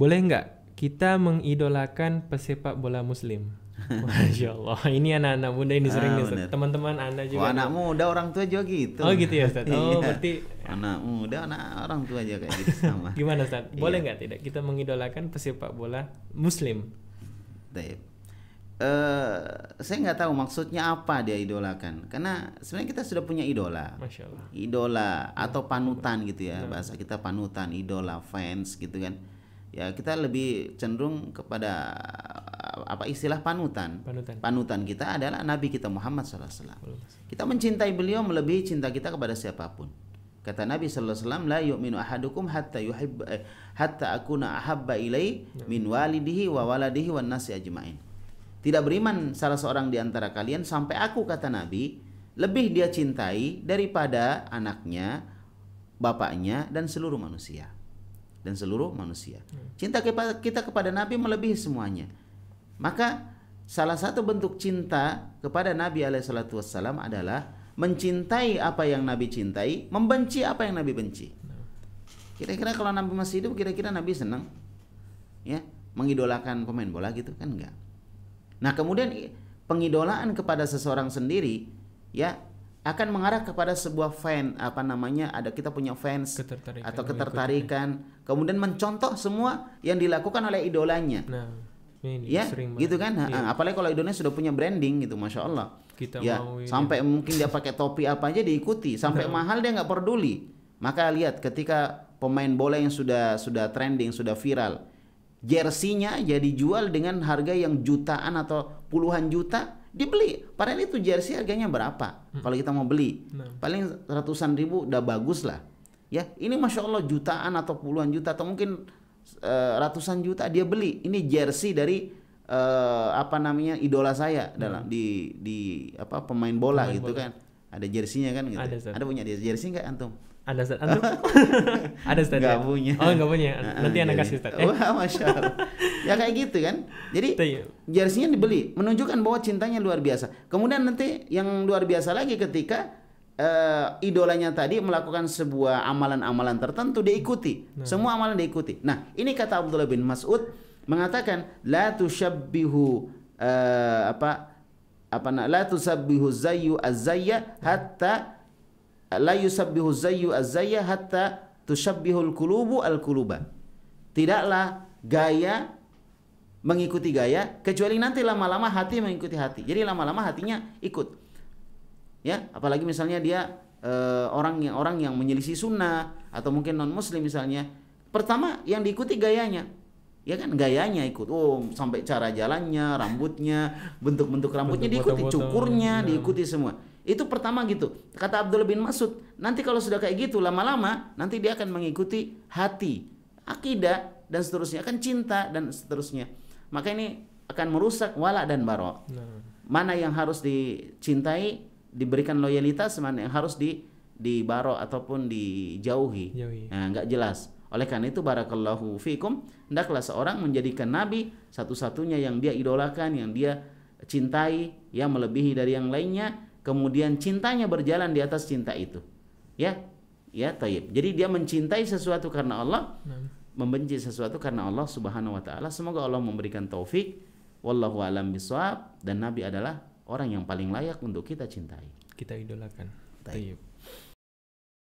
boleh nggak kita mengidolakan pesepak bola muslim? Masya Allah, ini anak-anak muda ini ah, sering ah, nih teman-teman anda juga. Oh, anak muda orang tua juga gitu. Oh gitu ya Ustaz. Oh iya. berarti anak muda anak orang tua aja kayak gitu sama. Gimana Ustaz? Iya. Boleh nggak iya. tidak kita mengidolakan pesepak bola muslim? Taip. Uh, eh, saya nggak tahu maksudnya apa dia idolakan karena sebenarnya kita sudah punya idola Masya Allah. idola atau panutan gitu ya bahasa kita panutan idola fans gitu kan ya kita lebih cenderung kepada apa istilah panutan. Panutan. Panutan kita adalah Nabi kita Muhammad Sallallahu Alaihi Wasallam. Kita mencintai beliau melebihi cinta kita kepada siapapun. Kata Nabi SAW, la yu'minu ahadukum hatta yuhib eh, hatta akuna ahabba ilai ya. min walidihi wa waladihi wa nasi ajmain. Tidak beriman salah seorang di antara kalian sampai aku kata Nabi lebih dia cintai daripada anaknya, bapaknya dan seluruh manusia dan seluruh manusia. Hmm. Cinta kita kepada Nabi melebihi semuanya. Maka salah satu bentuk cinta kepada Nabi alaihissalatu wassalam adalah mencintai apa yang Nabi cintai, membenci apa yang Nabi benci. Kira-kira kalau Nabi masih hidup, kira-kira Nabi senang ya mengidolakan pemain bola gitu kan enggak. Nah kemudian pengidolaan kepada seseorang sendiri ya akan mengarah kepada sebuah fan apa namanya ada kita punya fans ketertarikan atau ketertarikan kemudian mencontoh semua yang dilakukan oleh idolanya nah ya gitu kan ya. apalagi kalau idolanya sudah punya branding gitu masya allah kita ya mau sampai mungkin dia pakai topi apa aja diikuti sampai nah. mahal dia nggak peduli maka lihat ketika pemain bola yang sudah sudah trending sudah viral jersinya jadi jual dengan harga yang jutaan atau puluhan juta dibeli. Padahal itu jersey harganya berapa? Hmm. Kalau kita mau beli, hmm. paling ratusan ribu udah bagus lah. Ya, ini masya Allah jutaan atau puluhan juta atau mungkin uh, ratusan juta dia beli. Ini jersey dari uh, apa namanya idola saya hmm. dalam di di apa pemain bola pemain gitu bola. kan ada jersinya kan gitu. Ada, Zat. ada punya jersey nggak antum? Ada Zat. Antum? ada Enggak ya? Nggak punya. Oh enggak punya. Nanti anak kasih tahu Eh. Ya. Wah masya Allah. ya kayak gitu kan. Jadi ya. jersinya dibeli, menunjukkan bahwa cintanya luar biasa. Kemudian nanti yang luar biasa lagi ketika uh, idolanya tadi melakukan sebuah amalan-amalan tertentu diikuti. Nah. Semua amalan diikuti. Nah ini kata Abdullah bin Mas'ud mengatakan la tusyabbihu uh, apa apa nak la tusabbihu zayyu azayya hatta la yusabbihu zayyu azayya hatta tushabbihul kulubu al Tidaklah gaya mengikuti gaya kecuali nanti lama-lama hati mengikuti hati. Jadi lama-lama hatinya ikut. Ya, apalagi misalnya dia e, orang yang orang yang menyelisih sunnah atau mungkin non muslim misalnya. Pertama yang diikuti gayanya, ya kan gayanya ikut oh sampai cara jalannya rambutnya bentuk-bentuk rambutnya bentuk diikuti cukurnya ya. diikuti semua itu pertama gitu kata Abdul bin Masud nanti kalau sudah kayak gitu lama-lama nanti dia akan mengikuti hati akidah dan seterusnya kan cinta dan seterusnya maka ini akan merusak wala dan barok. nah. mana yang harus dicintai diberikan loyalitas mana yang harus di di baro ataupun dijauhi nah, nggak jelas oleh karena itu barakallahu fikum, hendaklah seorang menjadikan nabi satu-satunya yang dia idolakan, yang dia cintai, yang melebihi dari yang lainnya, kemudian cintanya berjalan di atas cinta itu. Ya. Ya, taib. Jadi dia mencintai sesuatu karena Allah, membenci sesuatu karena Allah Subhanahu wa taala. Semoga Allah memberikan taufik. Wallahu alam bisawab dan nabi adalah orang yang paling layak untuk kita cintai. Kita idolakan. Taib. taib.